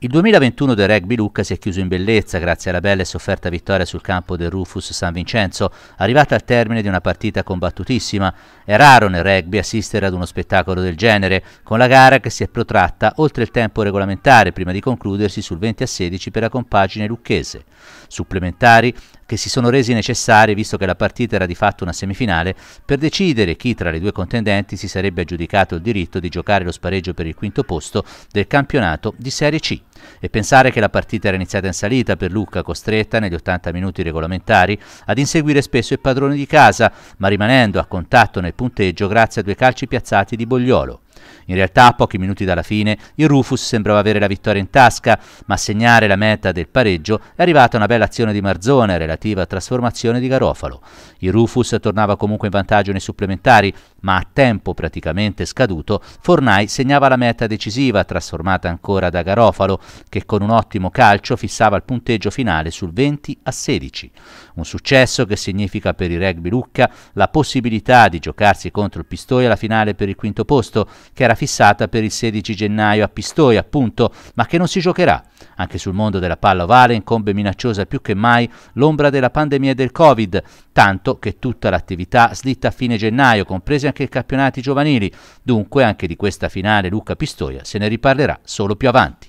Il 2021 del rugby Lucca si è chiuso in bellezza grazie alla bella e sofferta vittoria sul campo del Rufus San Vincenzo, arrivata al termine di una partita combattutissima. È raro nel rugby assistere ad uno spettacolo del genere, con la gara che si è protratta oltre il tempo regolamentare prima di concludersi sul 20 a 16 per la compagine lucchese. Supplementari che si sono resi necessari visto che la partita era di fatto una semifinale per decidere chi tra le due contendenti si sarebbe aggiudicato il diritto di giocare lo spareggio per il quinto posto del campionato di Serie C. E pensare che la partita era iniziata in salita per Lucca, costretta negli 80 minuti regolamentari ad inseguire spesso il padrone di casa, ma rimanendo a contatto nel punteggio grazie a due calci piazzati di Bogliolo. In realtà, a pochi minuti dalla fine, il Rufus sembrava avere la vittoria in tasca, ma a segnare la meta del pareggio è arrivata una bella azione di Marzone relativa a trasformazione di Garofalo. Il Rufus tornava comunque in vantaggio nei supplementari, ma a tempo praticamente scaduto, Fornai segnava la meta decisiva, trasformata ancora da Garofalo, che con un ottimo calcio fissava il punteggio finale sul 20 a 16. Un successo che significa per il rugby Lucca la possibilità di giocarsi contro il Pistoia alla finale per il quinto posto, che era fissata per il 16 gennaio a Pistoia, appunto, ma che non si giocherà. Anche sul mondo della palla ovale incombe minacciosa più che mai l'ombra della pandemia e del Covid, tanto che tutta l'attività slitta a fine gennaio, compresi anche i campionati giovanili. Dunque anche di questa finale Luca Pistoia se ne riparlerà solo più avanti.